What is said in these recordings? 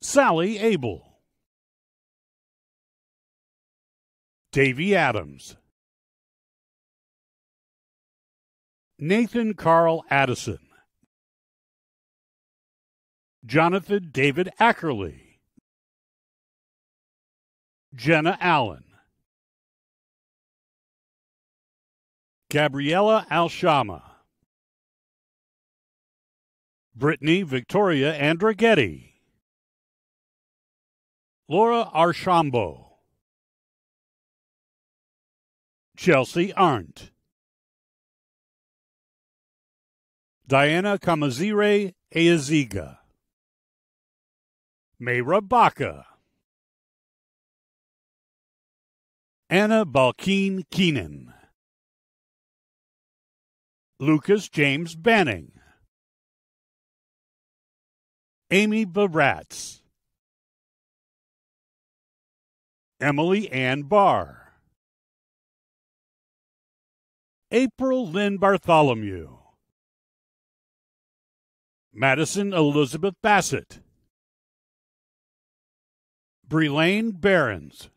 Sally Abel. Davy Adams. Nathan Carl Addison. Jonathan David Ackerley. Jenna Allen. Gabriella Alshama. Brittany Victoria Andraghetti. Laura Archambault, Chelsea Arndt, Diana Kamazire Ayaziga, Mayra Baca, Anna Balkeen Keenan, Lucas James Banning, Amy Baratz. Emily Ann Barr. April Lynn Bartholomew. Madison Elizabeth Bassett. Brelane Behrens.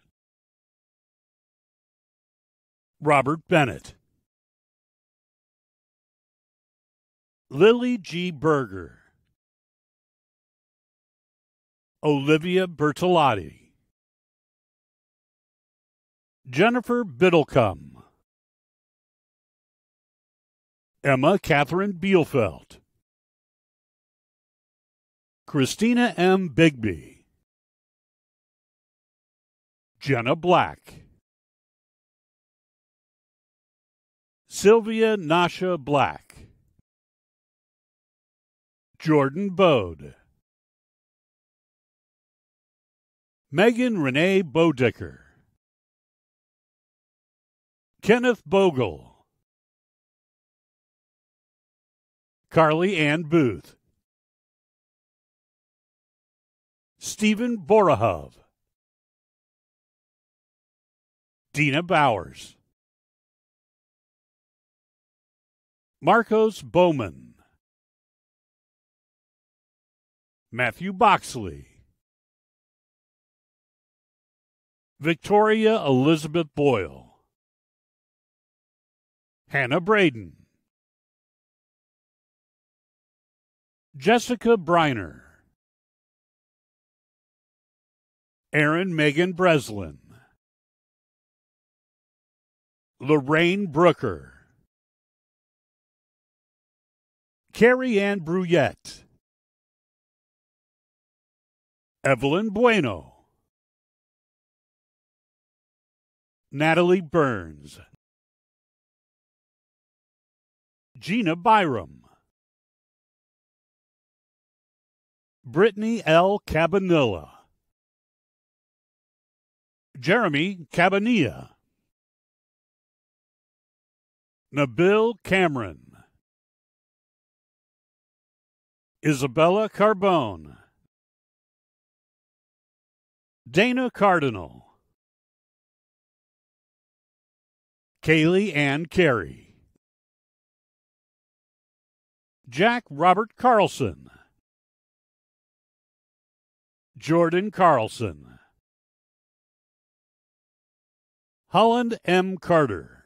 Robert Bennett. Lily G. Berger. Olivia Bertolotti. Jennifer Biddlecombe. Emma Catherine Bielfeldt. Christina M. Bigby. Jenna Black. Sylvia Nasha Black. Jordan Bode. Megan Renee Bodicker. Kenneth Bogle, Carly Ann Booth, Stephen Borahov, Dina Bowers, Marcos Bowman, Matthew Boxley, Victoria Elizabeth Boyle. Hannah Braden. Jessica Briner. Aaron Megan Breslin. Lorraine Brooker. Carrie Ann Bruyette. Evelyn Bueno. Natalie Burns. Gina Byram, Brittany L. Cabanilla, Jeremy Cabanilla, Nabil Cameron, Isabella Carbone, Dana Cardinal, Kaylee Ann Carey. Jack Robert Carlson. Jordan Carlson. Holland M. Carter.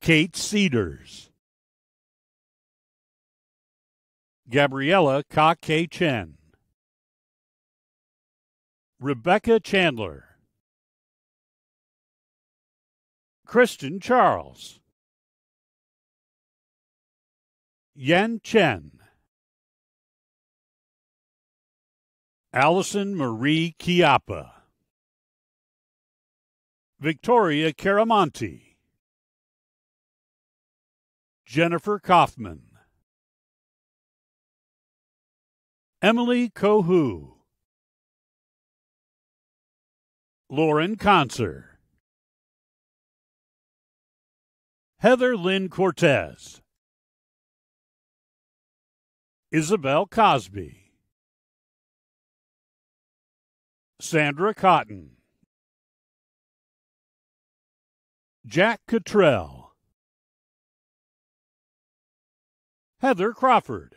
Kate Cedars. Gabriella K. Chen. Rebecca Chandler. Christian Charles. Yan Chen, Allison Marie Chiappa, Victoria Caramonti, Jennifer Kaufman, Emily Kohu, Lauren Conser, Heather Lynn Cortez. Isabel Cosby, Sandra Cotton, Jack Cottrell, Heather Crawford,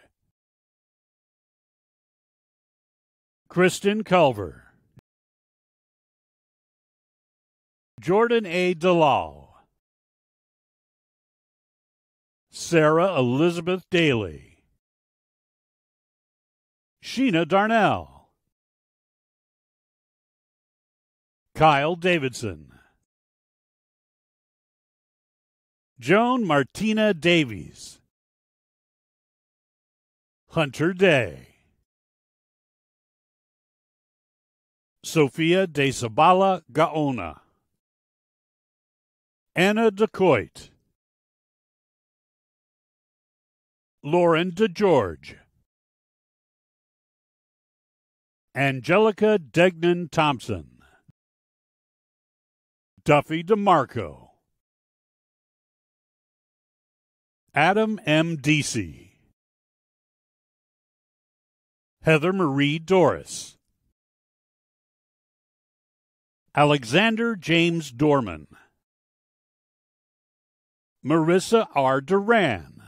Kristen Culver, Jordan A. Dalal. Sarah Elizabeth Daly. Sheena Darnell, Kyle Davidson, Joan Martina Davies, Hunter Day, Sophia De Sabala Gaona, Anna DeCoit, Lauren DeGeorge. Angelica Degnan Thompson, Duffy DeMarco, Adam M. Deasy, Heather Marie Doris, Alexander James Dorman, Marissa R. Duran,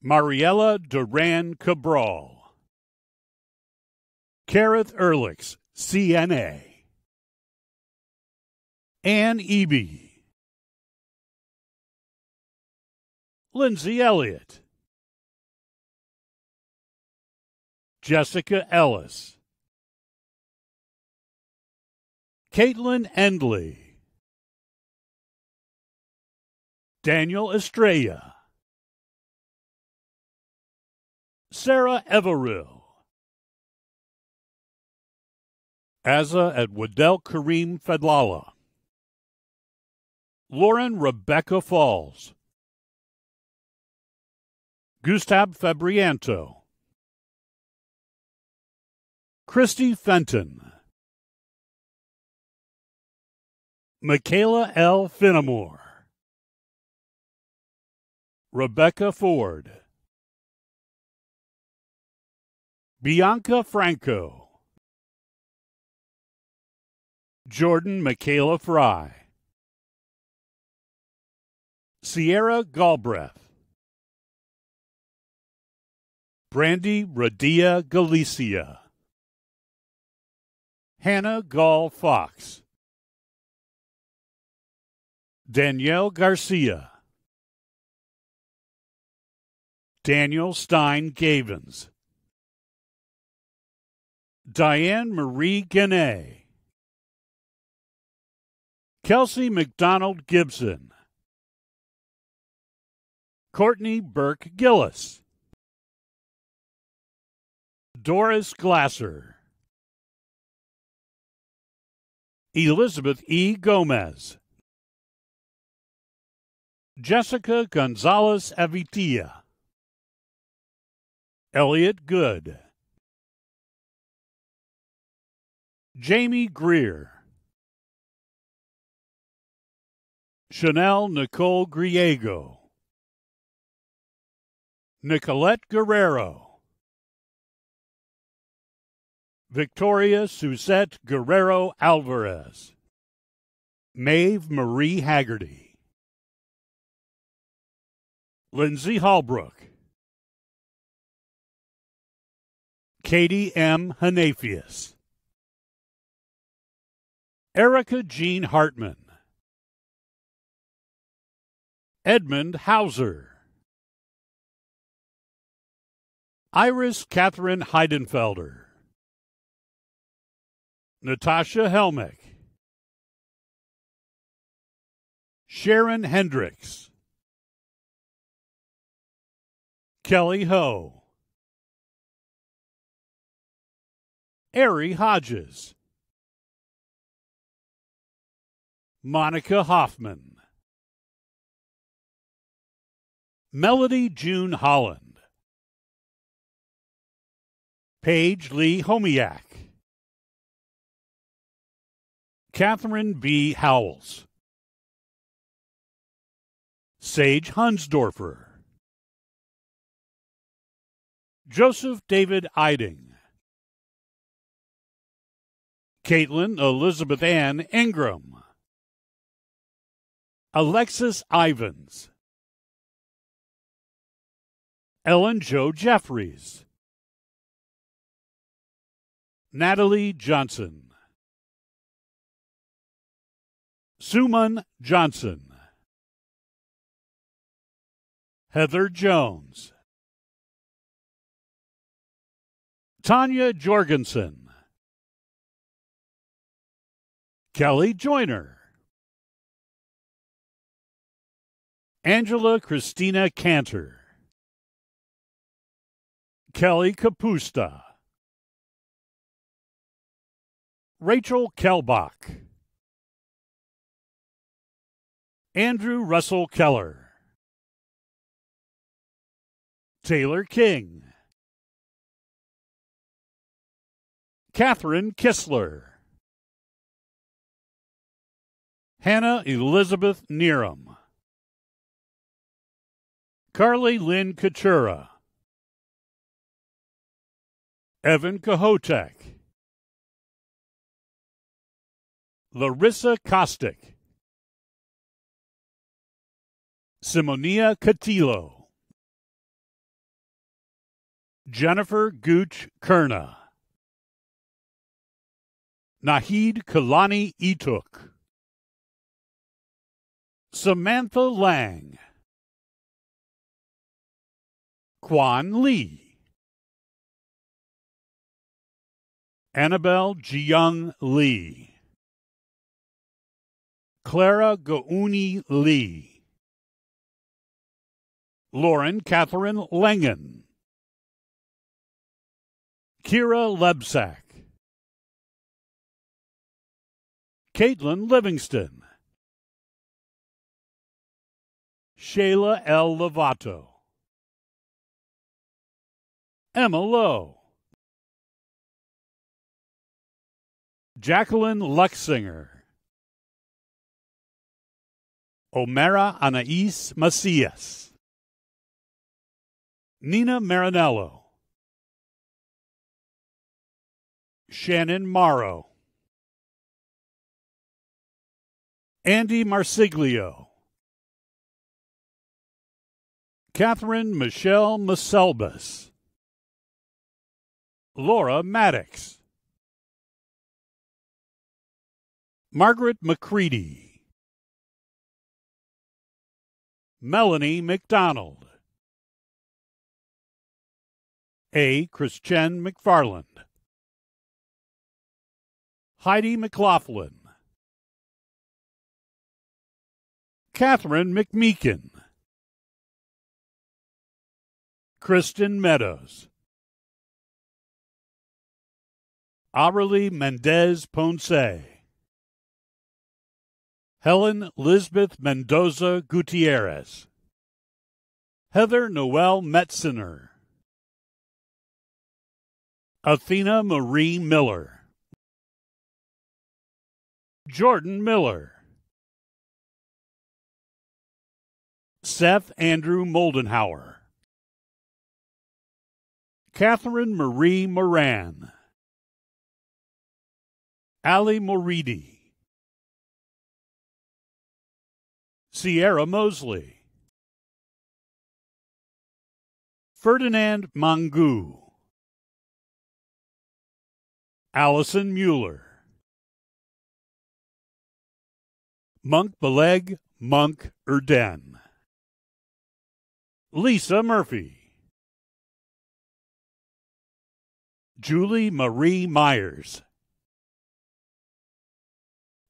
Mariella Duran Cabral. Kareth Ehrlichs, CNA. Ann Eby. Lindsay Elliott. Jessica Ellis. Caitlin Endley. Daniel Estrella. Sarah Everill. Azza at Waddell Kareem Fedlala. Lauren Rebecca Falls. Gustav Fabrianto. Christy Fenton. Michaela L. Finnamore. Rebecca Ford. Bianca Franco. Jordan Michaela Fry. Sierra Galbreath. Brandy Radia Galicia. Hannah Gall Fox. Danielle Garcia. Daniel Stein Gavins. Diane Marie Guinea. Kelsey McDonald Gibson, Courtney Burke Gillis, Doris Glasser, Elizabeth E. Gomez, Jessica Gonzalez Avitia, Elliot Good, Jamie Greer. Chanel Nicole Griego, Nicolette Guerrero, Victoria Suzette Guerrero Alvarez, Maeve Marie Haggerty, Lindsay Hallbrook, Katie M. Hanafius, Erica Jean Hartman. Edmund Hauser. Iris Catherine Heidenfelder. Natasha Helmick. Sharon Hendricks. Kelly Ho. Ari Hodges. Monica Hoffman. Melody June Holland, Paige Lee Homiak, Catherine B. Howells, Sage Hunsdorfer, Joseph David Iding, Caitlin Elizabeth Ann Ingram, Alexis Ivans, Ellen Jo Jeffries, Natalie Johnson, Suman Johnson, Heather Jones, Tanya Jorgensen, Kelly Joyner, Angela Christina Cantor. Kelly Capusta, Rachel Kelbach, Andrew Russell Keller, Taylor King, Catherine Kistler, Hannah Elizabeth Neerham, Carly Lynn Kachura. Evan Kohotek, Larissa Kostick, Simonia Catillo. Jennifer Gooch Kerna, Nahid Kalani Etuk, Samantha Lang, Kwan Lee. Annabelle Jiyoung Lee, Clara Gouni Lee, Lauren Catherine Langen, Kira Lebsack, Caitlin Livingston, Shayla L. Lovato, Emma Lowe. Jacqueline Luxinger. Omera Anais Macias. Nina Marinello. Shannon Morrow. Andy Marsiglio. Catherine Michelle Maselbus. Laura Maddox. Margaret McCready, Melanie McDonald, A. Christian McFarland, Heidi McLaughlin, Catherine McMeekin, Kristen Meadows. Aurelie Mendez Ponce. Helen Lisbeth Mendoza Gutierrez, Heather Noel Metzner, Athena Marie Miller, Jordan Miller, Seth Andrew Moldenhauer, Catherine Marie Moran, Ali Moridi. Sierra Mosley. Ferdinand Mangu. Allison Mueller. Monk Beleg Monk Erden. Lisa Murphy. Julie Marie Myers.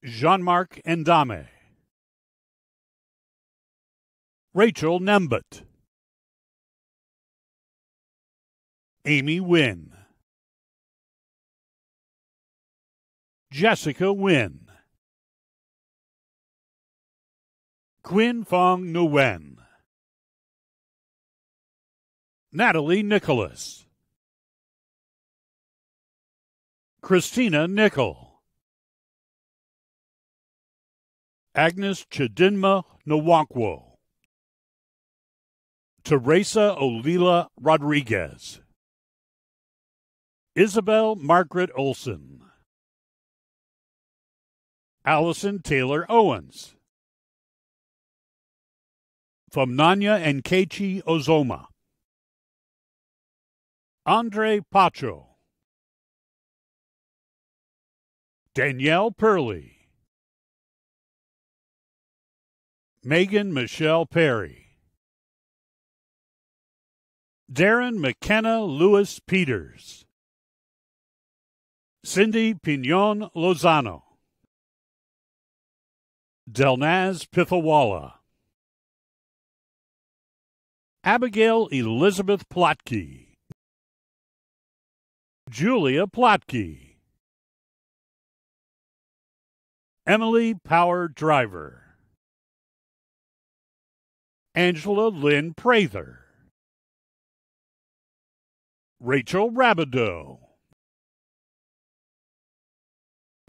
Jean Marc Endame. Rachel Nembut, Amy Wynn, Jessica Wynn, Quinn Fong Nguyen, Natalie Nicholas, Christina Nickel, Agnes Chidinma Nawakwo Teresa Olila Rodriguez, Isabel Margaret Olson, Allison Taylor Owens, and Nkechi Ozoma, Andre Pacho, Danielle Purley, Megan Michelle Perry. Darren McKenna Lewis Peters, Cindy Pignon Lozano, Delnaz Pithawalla, Abigail Elizabeth Plotke, Julia Plotke, Emily Power Driver, Angela Lynn Prather. Rachel Rabideau,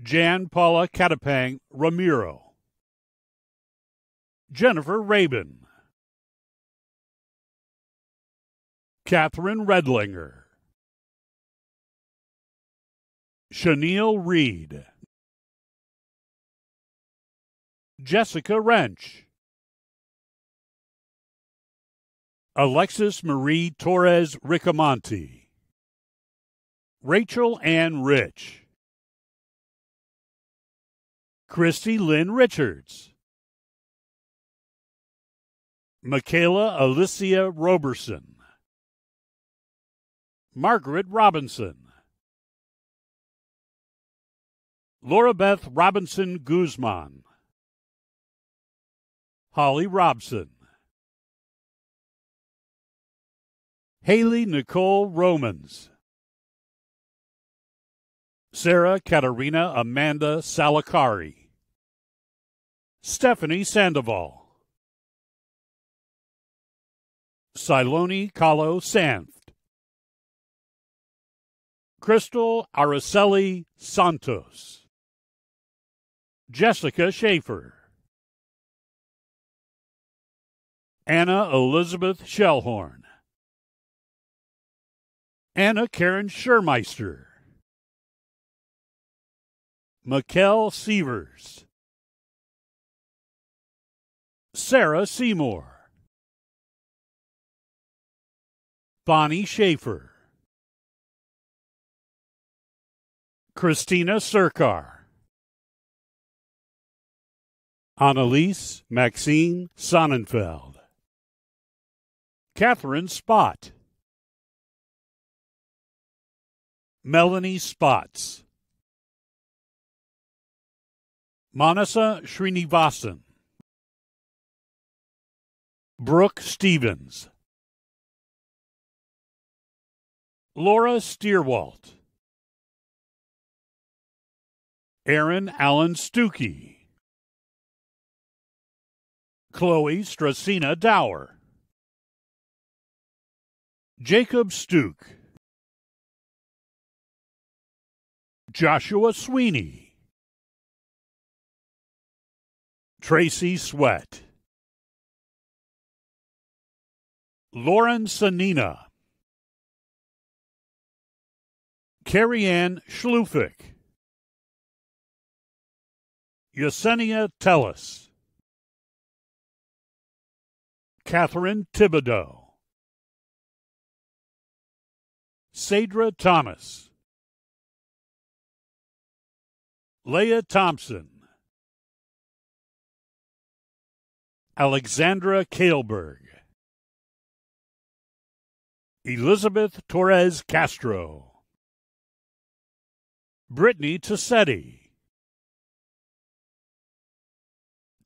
Jan Paula Catapang Ramiro, Jennifer Rabin, Catherine Redlinger, Chenille Reed, Jessica Wrench, Alexis Marie Torres Ricamonte. Rachel Ann Rich, Christy Lynn Richards, Michaela Alicia Roberson, Margaret Robinson, Laura Beth Robinson Guzman, Holly Robson, Haley Nicole Romans. Sarah Katarina Amanda Salakari, Stephanie Sandoval, Siloni Kalo Sanft, Crystal Araceli Santos, Jessica Schaefer, Anna Elizabeth Shellhorn, Anna Karen Schurmeister. Mikkel Sievers. Sarah Seymour. Bonnie Schaefer. Christina Sirkar. Annalise Maxine Sonnenfeld. Catherine Spott. Melanie Spots. Manasa Srinivasan, Brooke Stevens, Laura Steerwalt, Aaron Allen Stuckey, Chloe Strasina Dower, Jacob Stuke, Joshua Sweeney. Tracy Sweat. Lauren Sanina. Carrie Ann Schlufik, Yesenia Tellis. Catherine Thibodeau. Sadra Thomas. Leah Thompson. Alexandra Kaleberg. Elizabeth Torres Castro. Brittany Tassetti.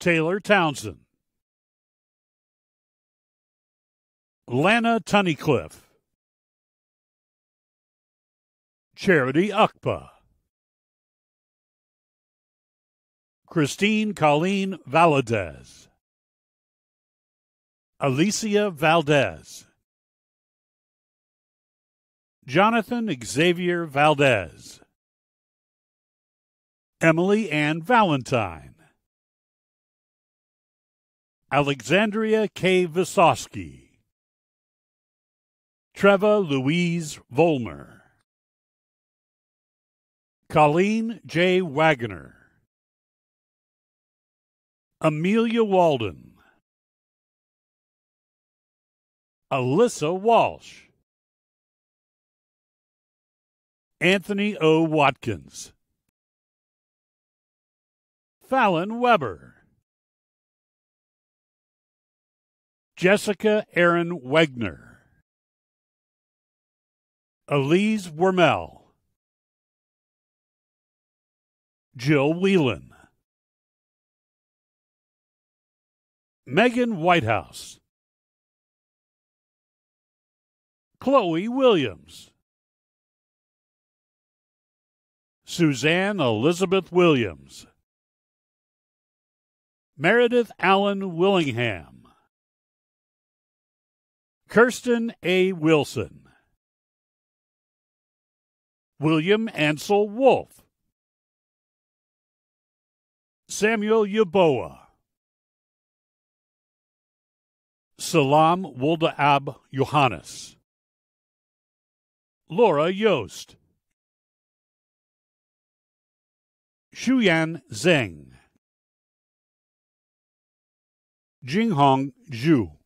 Taylor Townsend. Lana Tunnycliffe. Charity Akpa. Christine Colleen Valadez. Alicia Valdez. Jonathan Xavier Valdez. Emily Ann Valentine. Alexandria K. Visosky. Treva Louise Volmer. Colleen J. Wagoner. Amelia Walden. Alyssa Walsh, Anthony O. Watkins, Fallon Weber, Jessica Aaron Wegner, Elise Wormel, Jill Whelan, Megan Whitehouse, Chloe Williams. Suzanne Elizabeth Williams. Meredith Allen Willingham. Kirsten A. Wilson. William Ansel Wolfe. Samuel Yaboah. Salam Wuldaab Johannes. Laura Yost. Xuyan Zeng. Jinghong Zhu.